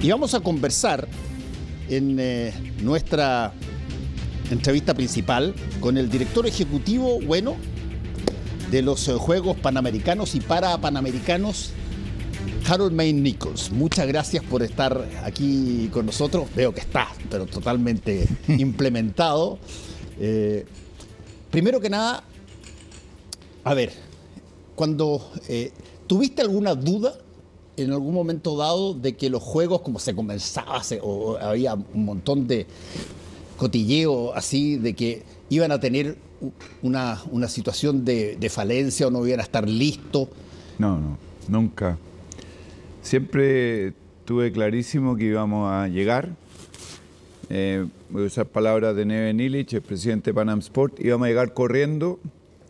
Y vamos a conversar en eh, nuestra entrevista principal con el director ejecutivo, bueno, de los eh, Juegos Panamericanos y para Panamericanos, Harold Main Nichols. Muchas gracias por estar aquí con nosotros. Veo que está, pero totalmente implementado. Eh, primero que nada, a ver, cuando tuviste alguna duda en algún momento dado de que los juegos, como se comenzaba, o había un montón de cotilleo así, de que iban a tener una, situación de, falencia o no iban a estar listos? No, no, nunca. Siempre tuve clarísimo que íbamos a llegar. Eh, voy a usar palabras de Neven Illich, el presidente de Panam Sport. Íbamos a llegar corriendo,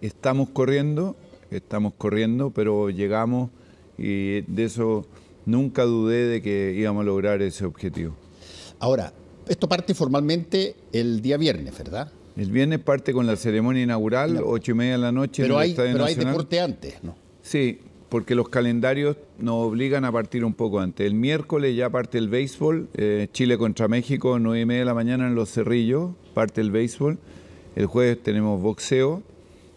estamos corriendo, estamos corriendo, pero llegamos y de eso nunca dudé de que íbamos a lograr ese objetivo. Ahora, esto parte formalmente el día viernes, ¿verdad? El viernes parte con la ceremonia inaugural, 8 ocho y media de la noche. Pero, hay, deporte antes, ¿no? Sí, porque los calendarios nos obligan a partir un poco antes. El miércoles ya parte el béisbol, eh, Chile contra México, nueve y media de la mañana en Los Cerrillos, parte el béisbol. El jueves tenemos boxeo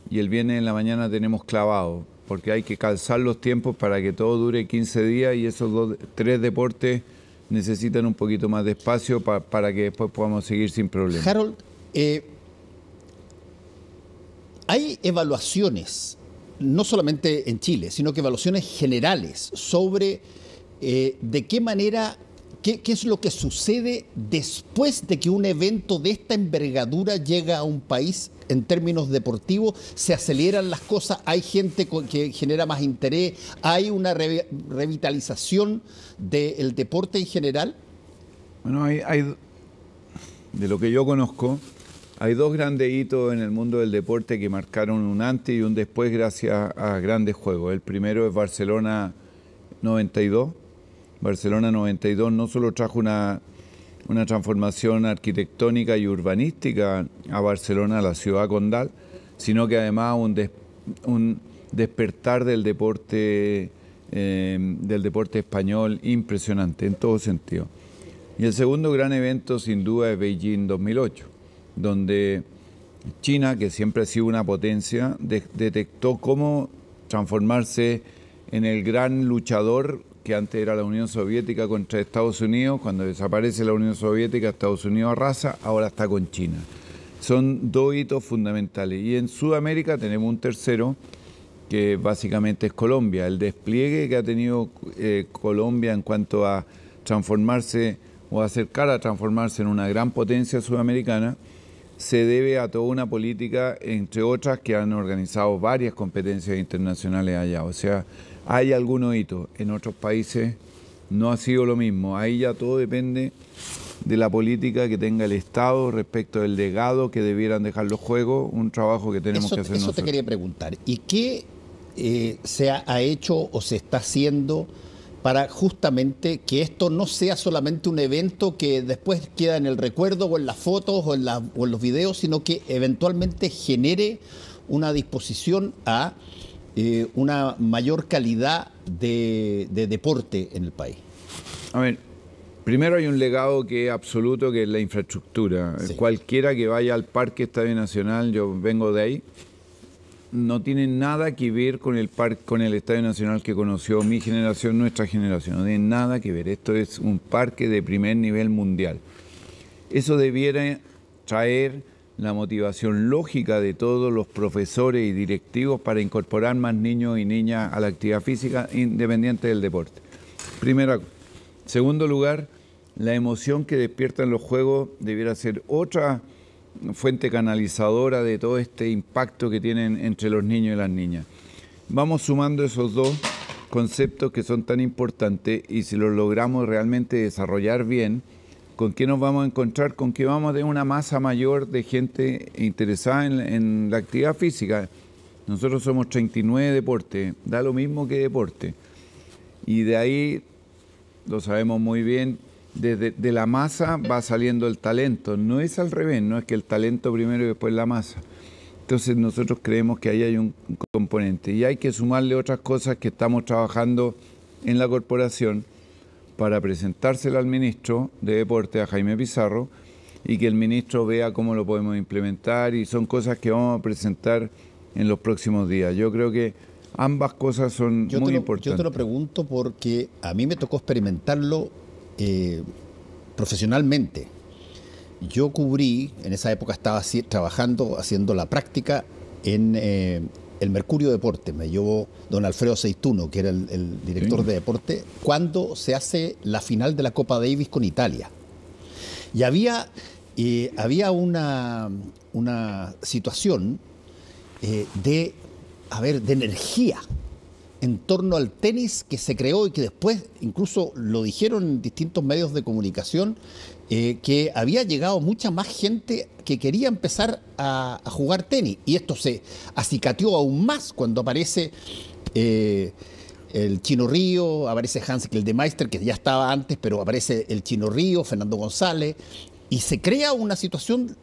y el viernes en la mañana tenemos clavado porque hay que calzar los tiempos para que todo dure 15 días y esos tres deportes necesitan un poquito más de espacio para que después podamos seguir sin problemas. Harold, eh, hay evaluaciones, no solamente en Chile, sino que evaluaciones generales sobre eh, de qué manera ¿Qué, es lo que sucede después de que un evento de esta envergadura llega a un país en términos deportivos? ¿Se aceleran las cosas? ¿Hay gente que genera más interés? ¿Hay una revitalización del deporte en general? Bueno, hay, de lo que yo conozco, hay dos grandes hitos en el mundo del deporte que marcaron un antes y un después gracias a grandes juegos. El primero es Barcelona 92 Barcelona 92 no solo trajo una, transformación arquitectónica y urbanística a Barcelona, a la ciudad condal, sino que además un, despertar del deporte, em, del deporte español impresionante en todo sentido. Y el segundo gran evento sin duda es Beijing 2008, donde China, que siempre ha sido una potencia, detectó cómo transformarse en el gran luchador que antes era la Unión Soviética contra Estados Unidos, cuando desaparece la Unión Soviética, Estados Unidos arrasa, ahora está con China. Son dos hitos fundamentales. Y en Sudamérica tenemos un tercero, que básicamente es Colombia. El despliegue que ha tenido eh, Colombia en cuanto a transformarse o acercar a transformarse en una gran potencia sudamericana se debe a toda una política, entre otras, que han organizado varias competencias internacionales allá. O sea, hay algunos hitos, en otros países no ha sido lo mismo. Ahí ya todo depende de la política que tenga el Estado respecto del legado que debieran dejar los juegos, un trabajo que tenemos que hacer nosotros. Eso te quería preguntar. ¿Y qué eh, se ha, hecho o se está haciendo para justamente que esto no sea solamente un evento que después queda en el recuerdo o en las fotos o en los videos, sino que eventualmente genere una disposición a eh, una mayor calidad de, deporte en el país? A ver, Primero hay un legado que es absoluto, que es la infraestructura. Cualquiera que vaya al Parque Estadio Nacional, yo vengo de ahí, no tiene nada que ver con el, parque, con el Estadio Nacional que conoció mi generación, nuestra generación. No tiene nada que ver. Esto es un parque de primer nivel mundial. Eso debiera traer la motivación lógica de todos los profesores y directivos para incorporar más niños y niñas a la actividad física independiente del deporte. Primera. Segundo lugar, la emoción que despiertan los juegos debiera ser otra fuente canalizadora de todo este impacto que tienen entre los niños y las niñas. Vamos sumando esos dos conceptos que son tan importantes y si los logramos realmente desarrollar bien, ¿Con qué nos vamos a encontrar? Con qué vamos de una masa mayor de gente interesada en, la actividad física. Nosotros somos 39 deportes, da lo mismo que deporte. Y de ahí, lo sabemos muy bien, desde de la masa va saliendo el talento. No es al revés, no es que el talento primero y después la masa. Entonces nosotros creemos que ahí hay un componente. Y hay que sumarle otras cosas que estamos trabajando en la corporación para presentársela al ministro de Deporte, a Jaime Pizarro, y que el ministro vea cómo lo podemos implementar y son cosas que vamos a presentar en los próximos días. Yo creo que ambas cosas son muy importantes. Yo te lo pregunto porque a mí me tocó experimentarlo eh, profesionalmente. Yo cubrí, en esa época estaba trabajando, haciendo la práctica en, eh, el Mercurio Deporte, me llevó don Alfredo Seistuno, que era el, director de deporte, cuando se hace la final de la Copa Davis con Italia. Y había, eh, había una, una situación eh, de, a de energía en torno al tenis que se creó y que después incluso lo dijeron en distintos medios de comunicación eh, que había llegado mucha más gente que quería empezar a, jugar tenis. Y esto se acicateó aún más cuando aparece eh, el Chino Río, aparece Hans de Meister, que ya estaba antes, pero aparece el Chino Río, Fernando González, y se crea una situación,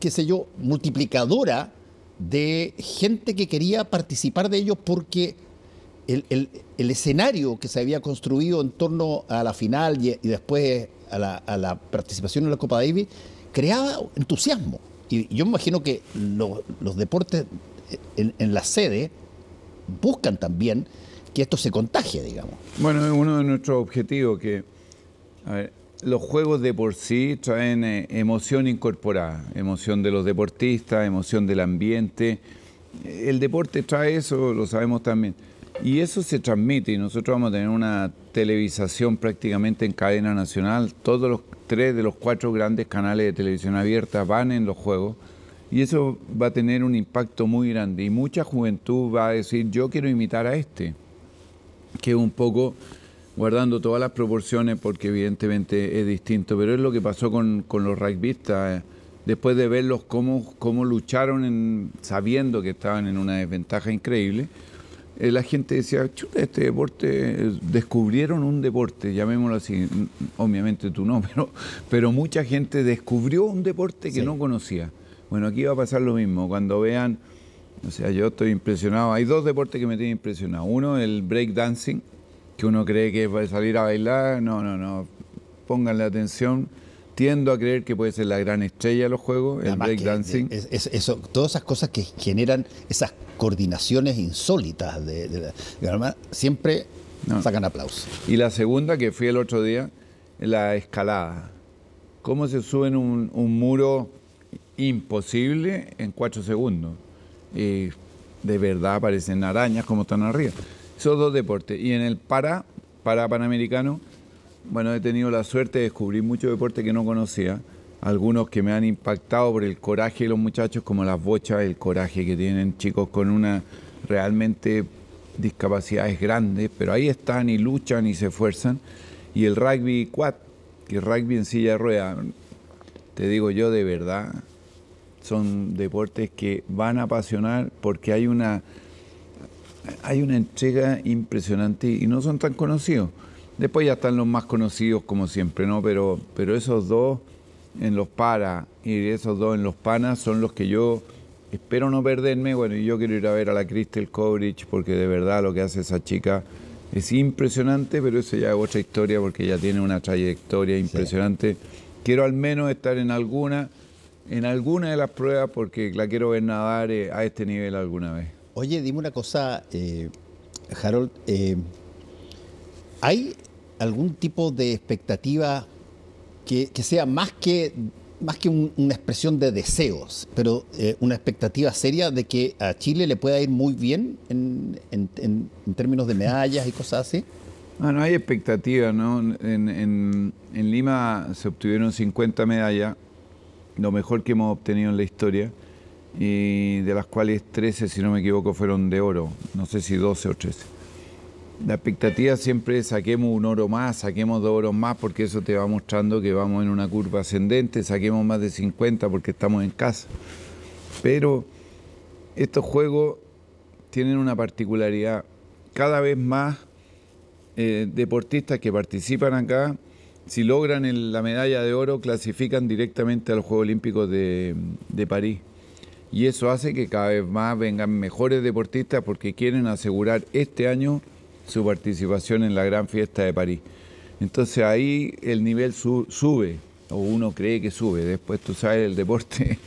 qué sé yo, multiplicadora de gente que quería participar de ellos porque el, escenario que se había construido en torno a la final y después a la, participación en la Copa Davis creaba entusiasmo. Y yo me imagino que los deportes en, la sede buscan también que esto se contagie, digamos. Bueno, es uno de nuestros objetivos que los juegos de por sí traen eh, emoción incorporada, emoción de los deportistas, emoción del ambiente. El deporte trae eso, lo sabemos también. Y eso se transmite y nosotros vamos a tener una televisación prácticamente en cadena nacional. Todos los tres de los cuatro grandes canales de televisión abierta van en los juegos y eso va a tener un impacto muy grande. Y mucha juventud va a decir, yo quiero imitar a este, que un poco guardando todas las proporciones porque evidentemente es distinto, pero es lo que pasó con, los rugbyistas. Eh, después de verlos cómo, cómo lucharon en, sabiendo que estaban en una desventaja increíble, eh, la gente decía, chuta, este deporte, eh, descubrieron un deporte, llamémoslo así, mm, obviamente tú no, pero, mucha gente descubrió un deporte que no conocía. Bueno, aquí va a pasar lo mismo, cuando vean, o sea, yo estoy impresionado, hay dos deportes que me tienen impresionado, uno el break dancing, que uno cree que es salir a bailar, no, no, no, pónganle atención, tiendo a creer que puede ser la gran estrella de los juegos, el breakdancing. todas esas cosas que generan esas coordinaciones insólitas de, siempre sacan aplausos. Y la segunda, que fui el otro día, la escalada. ¿Cómo se sube un, un muro imposible en cuatro segundos? Y de verdad parecen arañas como están arriba. Esos dos deportes. Y en el para, para panamericano, bueno, he tenido la suerte de descubrir muchos deportes que no conocía algunos que me han impactado por el coraje de los muchachos, como las bochas, el coraje que tienen chicos con una realmente discapacidades grandes, pero ahí están y luchan y se esfuerzan. Y el rugby quad, que el rugby en silla de ruedas, te digo yo de verdad, son deportes que van a apasionar porque hay una, hay una entrega impresionante y no son tan conocidos. Después ya están los más conocidos como siempre, ¿no? Pero, pero esos dos en los para y esos dos en los panas son los que yo espero no perderme. Bueno, y yo quiero ir a ver a la Crystal Coverage porque de verdad lo que hace esa chica es impresionante, pero eso ya es otra historia porque ya tiene una trayectoria impresionante. Quiero al menos estar en alguna, en alguna de las pruebas porque la quiero ver nadar eh, a este nivel alguna vez. Oye, dime una cosa, eh, Harold. Eh, ¿Hay algún tipo de expectativa que, sea más que más que una expresión de deseos, pero eh, una expectativa seria de que a Chile le pueda ir muy bien en, términos de medallas y cosas así? Ah, no hay expectativa, ¿no? En, Lima se obtuvieron 50 medallas, lo mejor que hemos obtenido en la historia, y de las cuales 13, si no me equivoco, fueron de oro, no sé si 12 o 13. La expectativa siempre es saquemos un oro más, saquemos dos oros más, porque eso te va mostrando que vamos en una curva ascendente, saquemos más de 50 porque estamos en casa. Pero estos juegos tienen una particularidad. Cada vez más eh, deportistas que participan acá, si logran la medalla de oro, clasifican directamente al Juego Olímpico de París y eso hace que cada vez más vengan mejores deportistas porque quieren asegurar este año su participación en la gran fiesta de París. Entonces ahí el nivel sube, o uno cree que sube, después tú sabes el deporte,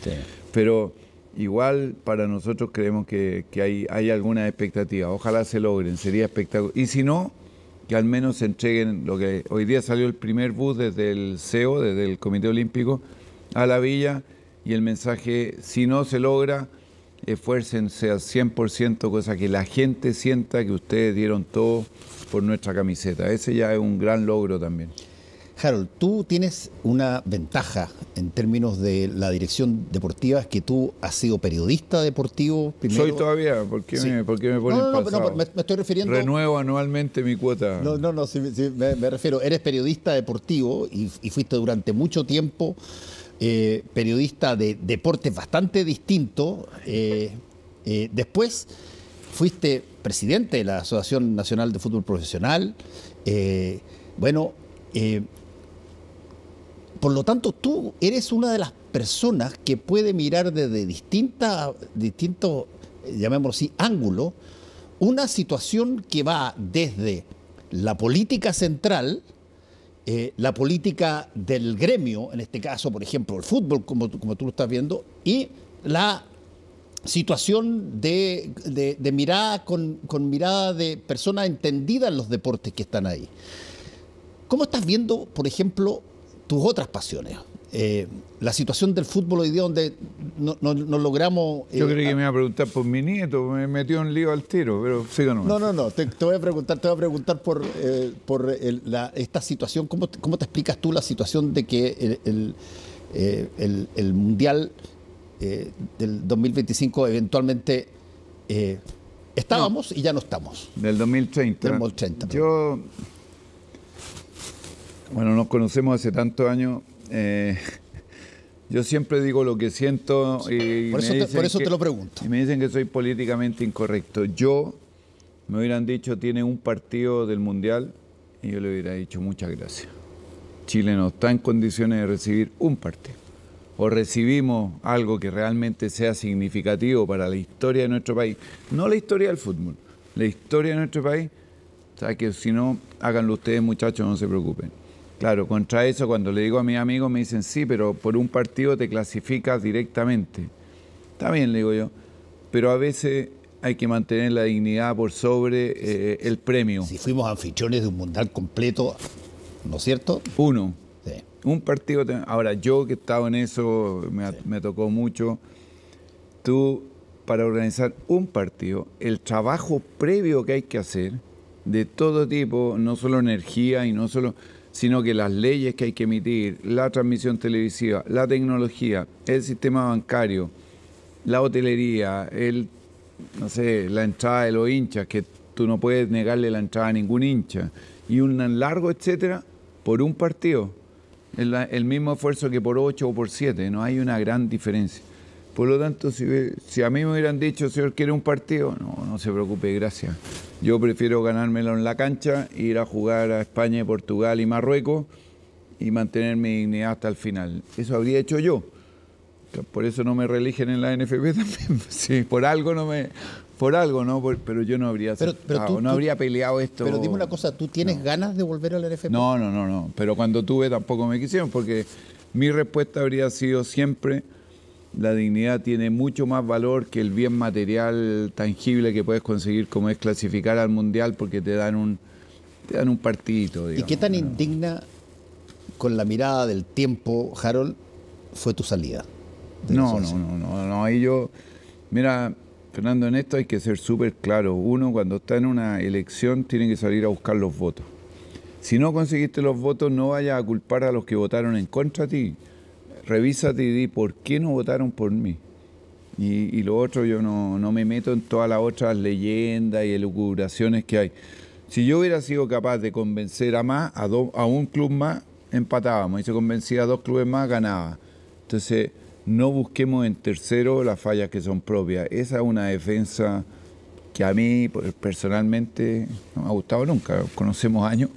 pero igual para nosotros creemos que, hay, hay algunas expectativas, ojalá se logren, sería espectacular. Y si no, que al menos se entreguen lo que hoy día salió el primer bus desde el CEO, desde el Comité Olímpico, a la villa y el mensaje, si no se logra, esfuércense al 100%, cosa que la gente sienta que ustedes dieron todo por nuestra camiseta. Ese ya es un gran logro también. Harold, tú tienes una ventaja en términos de la dirección deportiva, es que tú has sido periodista deportivo. Primero. Soy todavía, ¿por qué, me, ponen no, no, me, estoy refiriendo... Renuevo anualmente mi cuota. No, no, no, sí, me, refiero, eres periodista deportivo y fuiste durante mucho tiempo eh, periodista de deportes bastante distinto. Eh, eh, después fuiste presidente de la Asociación Nacional de Fútbol Profesional. bueno, por lo tanto, tú eres una de las personas que puede mirar desde distinta, distintos, llamémoslo así, ángulo, una situación que va desde la política central, eh, la política del gremio, en este caso, por ejemplo, el fútbol, como, como tú lo estás viendo, y la situación de, mirada con, con, mirada de personas entendidas en los deportes que están ahí. ¿Cómo estás viendo, por ejemplo, tus otras pasiones? Eh, la situación del fútbol hoy día donde no, logramos... Eh, Yo creo que me iba a preguntar por mi nieto, me metió en lío al tiro, pero síganos. No, no, no, te, voy a preguntar, te voy a preguntar por, eh, esta situación, ¿Cómo, te explicas tú la situación de que el, Mundial del 2025 eventualmente... Estábamos y ya no estamos. Del 2030. Del 2030. Yo, bueno, nos conocemos hace tantos años eh, yo siempre digo lo que siento y por eso, lo pregunto. Y me dicen que soy políticamente incorrecto. Yo me hubieran dicho tiene un partido del mundial y yo le hubiera dicho muchas gracias. Chile no está en condiciones de recibir un partido. O recibimos algo que realmente sea significativo para la historia de nuestro país. No la historia del fútbol, la historia de nuestro país. O sea que si no, háganlo ustedes muchachos, no se preocupen. Claro, contra eso cuando le digo a mis amigos me dicen, sí, pero por un partido te clasificas directamente. Está bien, le digo yo, pero a veces hay que mantener la dignidad por sobre eh, el premio. Si fuimos anfitriones de un mundial completo, ¿no es cierto? Uno. Un partido. Ahora, yo que he estado en eso, me tocó mucho. Tú, para organizar un partido, el trabajo previo que hay que hacer, de todo tipo, no solo energía y no solo sino que las leyes que hay que emitir, la transmisión televisiva, la tecnología, el sistema bancario, la hotelería, el, no sé, la entrada de los hinchas, que tú no puedes negarle la entrada a ningún hincha, y un largo etcétera, por un partido. El, el mismo esfuerzo que por ocho o por siete, no hay una gran diferencia. Por lo tanto, si, si, a mí me hubieran dicho, señor, quiere un partido, no, no se preocupe, gracias. Yo prefiero ganármelo en la cancha, ir a jugar a España, Portugal y Marruecos y mantener mi dignidad hasta el final. Eso habría hecho yo. Por eso no me reeligen en la NFP también. Sí, por algo no me, por algo, ¿no? pero yo no habría no habría peleado esto. Pero dime una cosa, ¿tú tienes ganas de volver a la NFP? No, no, no, no. Pero cuando tuve tampoco me quisieron, porque mi respuesta habría sido siempre la dignidad tiene mucho más valor que el bien material tangible que puedes conseguir, como es clasificar al mundial, porque te dan un, dan un partidito. ¿Y qué tan indigna, con la mirada del tiempo, Harold, fue tu salida? No, no, no, no, no, yo. Mira, Fernando, en esto hay que ser súper claro. Uno, cuando está en una elección, tiene que salir a buscar los votos. Si no conseguiste los votos, no vayas a culpar a los que votaron en contra de ti revísate y di, ¿por qué no votaron por mí? Y, lo otro, yo no, me meto en todas las otras leyendas y elucubraciones que hay. Si yo hubiera sido capaz de convencer a más, a, a un club más, empatábamos. Y si convencía a dos clubes más, ganaba. Entonces, no busquemos en tercero las fallas que son propias. Esa es una defensa que a mí personalmente no me ha gustado nunca, conocemos años.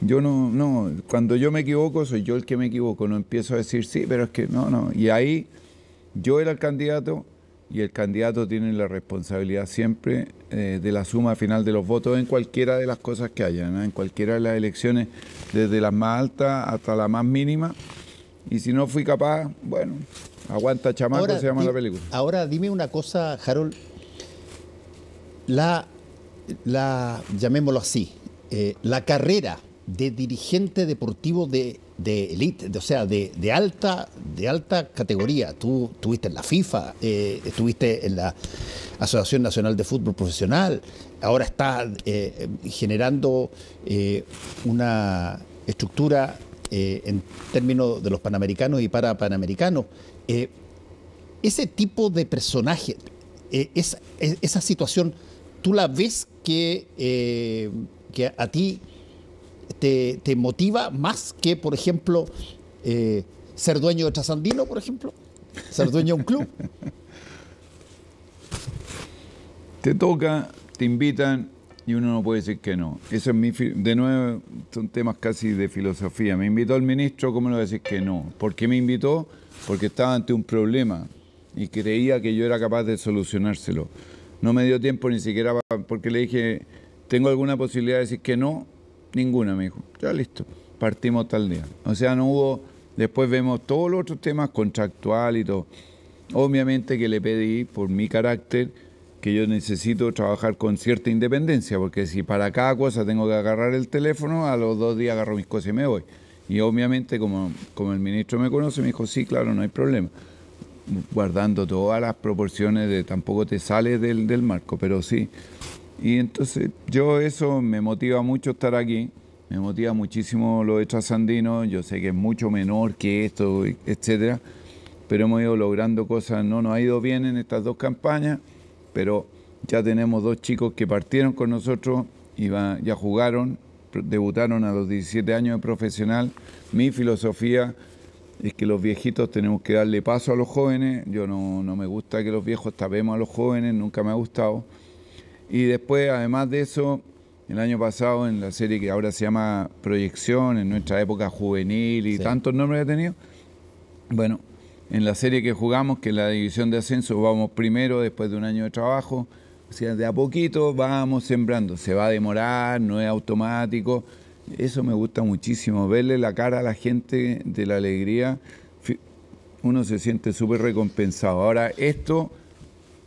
Yo no, no, cuando yo me equivoco, soy yo el que me equivoco, no empiezo a decir sí, pero es que no, no. Y ahí yo era el candidato y el candidato tiene la responsabilidad siempre eh, de la suma final de los votos en cualquiera de las cosas que haya, ¿eh? en cualquiera de las elecciones, desde las más altas hasta la más mínima. Y si no fui capaz, bueno, aguanta chamaco, se llama la película. Ahora dime una cosa, Harold la, la llamémoslo así, eh, la carrera de dirigente deportivo de, élite, o sea, de, alta, de alta categoría. Tú estuviste en la FIFA, eh, estuviste en la Asociación Nacional de Fútbol Profesional, ahora está eh, generando una estructura en términos de los panamericanos y para panamericanos. ese tipo de personaje, esa situación tú la ves que, eh, a ti te, motiva más que, por ejemplo, eh, ser dueño de Trasandino, por ejemplo? Ser dueño de un club. Te toca, te invitan y uno no puede decir que no. Eso es mi de nuevo son temas casi de filosofía. Me invitó el ministro, ¿cómo no decir que no? ¿Por qué me invitó? Porque estaba ante un problema y creía que yo era capaz de solucionárselo. No me dio tiempo ni siquiera porque le dije, ¿tengo alguna posibilidad de decir que no? Ninguna, me dijo. Ya listo, partimos tal día. O sea, no hubo, después vemos todos los otros temas contractual y todo. Obviamente que le pedí, por mi carácter, que yo necesito trabajar con cierta independencia, porque si para cada cosa tengo que agarrar el teléfono, a los dos días agarro mis cosas y me voy. Y obviamente, como, como el ministro me conoce, me dijo, sí, claro, no hay problema guardando todas las proporciones de tampoco te sales del, del marco, pero sí. Y entonces yo eso me motiva mucho estar aquí, me motiva muchísimo lo de Trasandino, yo sé que es mucho menor que esto, etcétera, pero hemos ido logrando cosas, no nos ha ido bien en estas dos campañas, pero ya tenemos dos chicos que partieron con nosotros, y ya jugaron, debutaron a los 17 años de profesional. Mi filosofía es que los viejitos tenemos que darle paso a los jóvenes. Yo no, me gusta que los viejos tapemos a los jóvenes, nunca me ha gustado. Y después, además de eso, el año pasado en la serie que ahora se llama Proyección, en nuestra época juvenil y tantos nombres que ha tenido, bueno, en la serie que jugamos, que es la división de ascenso, vamos primero después de un año de trabajo. O sea, de a poquito vamos sembrando. Se va a demorar, no es automático eso me gusta muchísimo, verle la cara a la gente de la alegría, uno se siente súper recompensado. Ahora, esto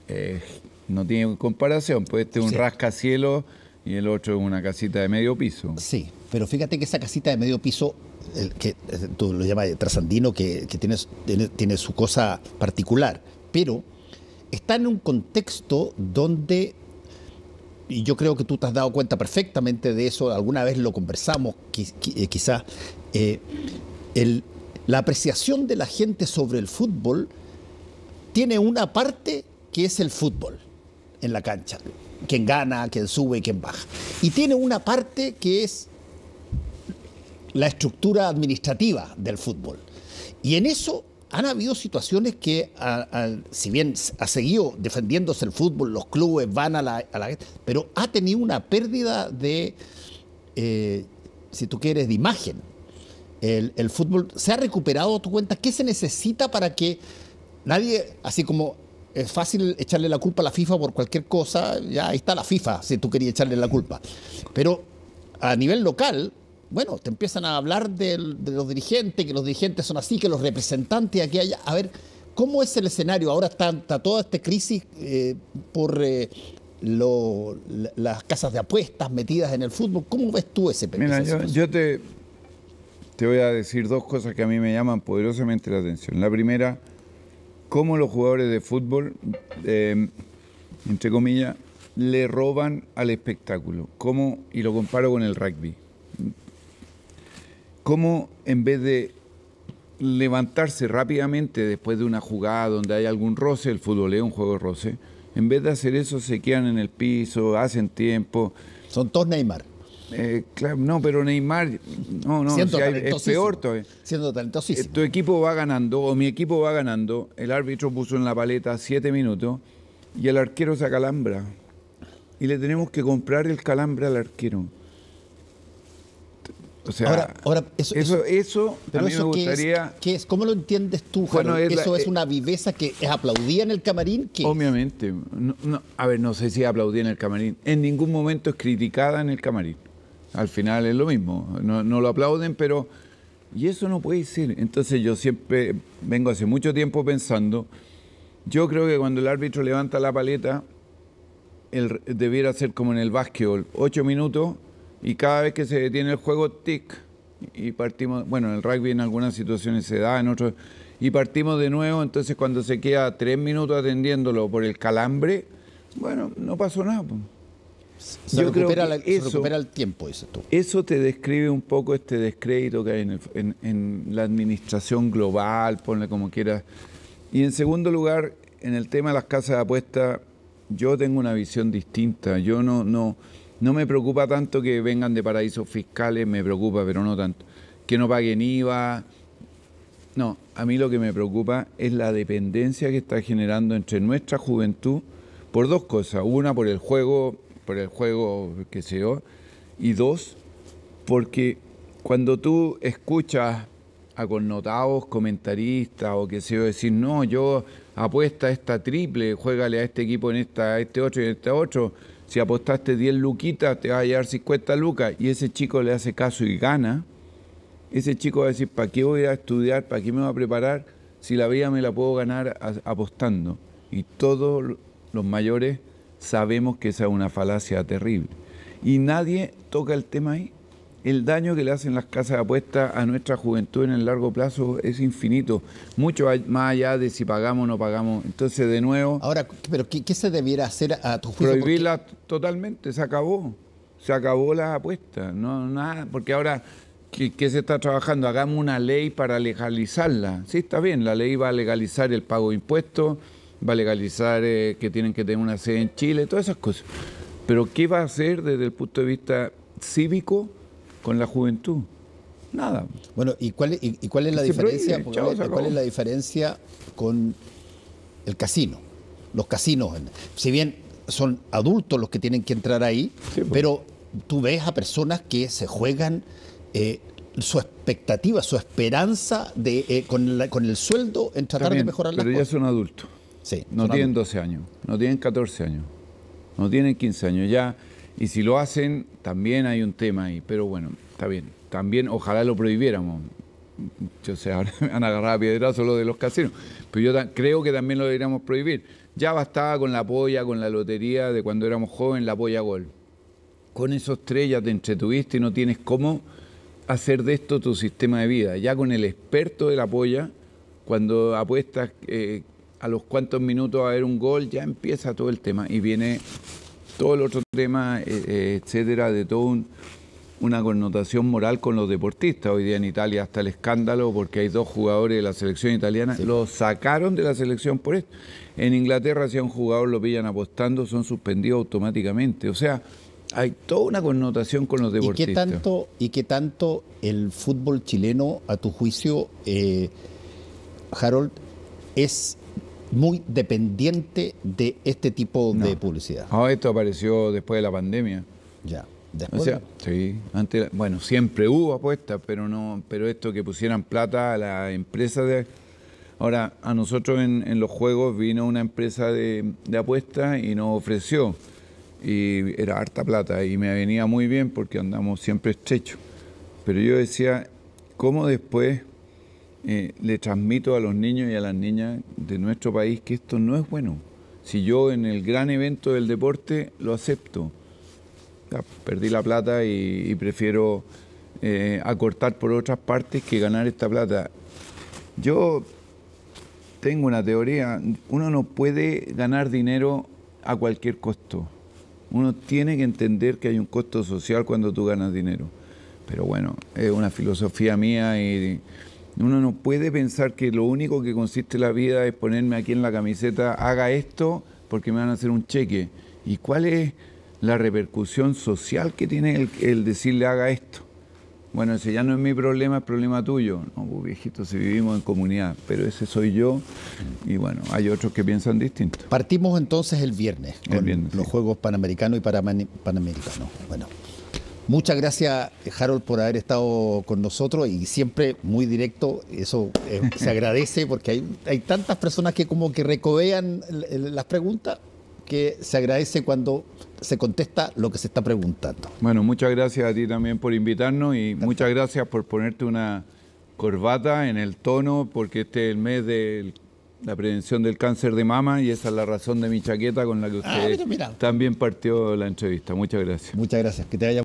eh, no tiene comparación, pues este es un rascacielos y el otro es una casita de medio piso. Sí, pero fíjate que esa casita de medio piso, que tú lo llamas trasandino, que, tiene su cosa particular, pero está en un contexto donde y yo creo que tú te has dado cuenta perfectamente de eso, alguna vez lo conversamos eh, quizás, eh, la apreciación de la gente sobre el fútbol tiene una parte que es el fútbol en la cancha, quien gana, quien sube y quien baja, y tiene una parte que es la estructura administrativa del fútbol. Y en eso han habido situaciones que, si bien ha seguido defendiéndose el fútbol, los clubes van a la, pero ha tenido una pérdida de, eh, si tú quieres, de imagen. El, fútbol se ha recuperado, a tu cuenta, ¿qué se necesita para que nadie, así como es fácil echarle la culpa a la FIFA por cualquier cosa, ya ahí está la FIFA, si tú querías echarle la culpa. Pero a nivel local, bueno, te empiezan a hablar de los dirigentes, que los dirigentes son así, que los representantes aquí hay. A ver, ¿cómo es el escenario? Ahora está, toda esta crisis eh, por eh, las casas de apuestas metidas en el fútbol. ¿Cómo ves tú ese Mira, yo, te, voy a decir dos cosas que a mí me llaman poderosamente la atención. La primera, cómo los jugadores de fútbol, em, entre comillas, le roban al espectáculo. Y lo comparo con el rugby cómo en vez de levantarse rápidamente después de una jugada donde hay algún roce, el fútbol un juego de roce, en vez de hacer eso se quedan en el piso, hacen tiempo. Son todos Neymar. Eh, claro, no, pero Neymar, no, no, es peor todavía. Siendo talentosísimo. Eh, tu equipo va ganando, o mi equipo va ganando, el árbitro puso en la paleta siete minutos y el arquero se acalambra. Y le tenemos que comprar el calambre al arquero. O sea, ahora, eso, eso, me gustaría. es, ¿Cómo lo entiendes tú, bueno, ¿Eso es eh, una viveza que es aplaudida en el camarín? obviamente. a ver, no sé si aplaudida en el camarín. En ningún momento es criticada en el camarín. Al final es lo mismo. No, lo aplauden, pero. Y eso no puede ser. Entonces yo siempre vengo hace mucho tiempo pensando. Yo creo que cuando el árbitro levanta la paleta, el, debiera ser como en el básquetbol: ocho minutos y cada vez que se detiene el juego, tic, y partimos, bueno, en el rugby en algunas situaciones se da, en otros, y partimos de nuevo, entonces cuando se queda tres minutos atendiéndolo por el calambre, bueno, no pasó nada. Yo creo que el tiempo, eso. Eso te describe un poco este descrédito que hay en, la administración global, ponle como quieras. Y en segundo lugar, en el tema de las casas de apuestas, yo tengo una visión distinta. Yo no, no, no me preocupa tanto que vengan de paraísos fiscales, me preocupa, pero no tanto. Que no paguen IVA. No, a mí lo que me preocupa es la dependencia que está generando entre nuestra juventud por dos cosas. Una, por el juego, por el juego que se dio. Y dos, porque cuando tú escuchas a connotados comentaristas o que se decir, no, yo apuesta a esta triple, juégale a este equipo en esta, este otro y en este otro, si apostaste 10 luquitas, te vas a llevar 50 lucas y ese chico le hace caso y gana, ese chico va a decir, ¿para qué voy a estudiar? ¿Para qué me voy a preparar? Si la vida me la puedo ganar apostando. Y todos los mayores sabemos que esa es una falacia terrible. Y nadie toca el tema ahí el daño que le hacen las casas de apuestas a nuestra juventud en el largo plazo es infinito, mucho más allá de si pagamos o no pagamos. Entonces, de nuevo... Ahora, ¿pero qué, se debiera hacer a tu juicio? Prohibirla totalmente, se acabó. Se acabó la apuesta. no nada, porque ahora... ¿Qué, se está trabajando? Hagamos una ley para legalizarla. Sí, está bien, la ley va a legalizar el pago de impuestos, va a legalizar eh, que tienen que tener una sede en Chile, todas esas cosas. Pero ¿qué va a hacer desde el punto de vista cívico con la juventud. Nada. Bueno, ¿y cuál, cuál es la diferencia? ¿Cuál es la diferencia con el casino? Los casinos, si bien son adultos los que tienen que entrar ahí, pues. pero tú ves a personas que se juegan eh, su expectativa, su esperanza de eh, con, el sueldo en tratar de mejorar la. vida. Pero ya son adultos. Sí, no tienen 12 años, no tienen 14 años, no tienen 15 años. Ya y si lo hacen, también hay un tema ahí. Pero bueno, está bien. También ojalá lo prohibiéramos. Yo sé, ahora me han agarrado a piedrazo lo de los casinos. Pero yo creo que también lo deberíamos prohibir. Ya bastaba con la polla, con la lotería de cuando éramos jóvenes, la polla gol. Con esos tres ya te entretuviste y no tienes cómo hacer de esto tu sistema de vida. Ya con el experto de la polla, cuando apuestas eh, a los cuantos minutos a ver un gol, ya empieza todo el tema y viene todo el otro tema, eh, eh, etcétera, de todo una connotación moral con los deportistas. Hoy día en Italia hasta el escándalo porque hay dos jugadores de la selección italiana, los sacaron de la selección por esto. En Inglaterra si a un jugador lo pillan apostando son suspendidos automáticamente. O sea, hay toda una connotación con los deportistas. ¿Y qué tanto, y qué tanto el fútbol chileno, a tu juicio, eh, Harold, es muy dependiente de este tipo de publicidad. Ah, esto apareció después de la pandemia. Ya. Después. sí, antes, bueno, siempre hubo apuestas, pero no, pero esto que pusieran plata a la empresa de ahora, a nosotros en, los juegos vino una empresa de, de apuestas y nos ofreció. Y era harta plata y me venía muy bien porque andamos siempre estrechos. Pero yo decía, ¿cómo después eh, le transmito a los niños y a las niñas de nuestro país que esto no es bueno. Si yo en el gran evento del deporte lo acepto, perdí la plata y, prefiero eh, acortar por otras partes que ganar esta plata. Yo tengo una teoría, uno no puede ganar dinero a cualquier costo. Uno tiene que entender que hay un costo social cuando tú ganas dinero. Pero bueno, es una filosofía mía y uno no puede pensar que lo único que consiste la vida es ponerme aquí en la camiseta, haga esto porque me van a hacer un cheque. ¿Y cuál es la repercusión social que tiene el, decirle haga esto? Bueno, ese ya no es mi problema, es problema tuyo. No, pues, viejito, si vivimos en comunidad, pero ese soy yo y bueno, hay otros que piensan distinto. Partimos entonces el viernes los Juegos Panamericanos y Panamericanos. Bueno. Muchas gracias, Harold, por haber estado con nosotros y siempre muy directo. Eso eh, se agradece porque hay, hay, tantas personas que como que recobean las preguntas que se agradece cuando se contesta lo que se está preguntando. Bueno, muchas gracias a ti también por invitarnos y muchas gracias por ponerte una corbata en el tono porque este es el mes de la prevención del cáncer de mama y esa es la razón de mi chaqueta con la que ah, usted también partió la entrevista. Muchas gracias. Muchas gracias. Que te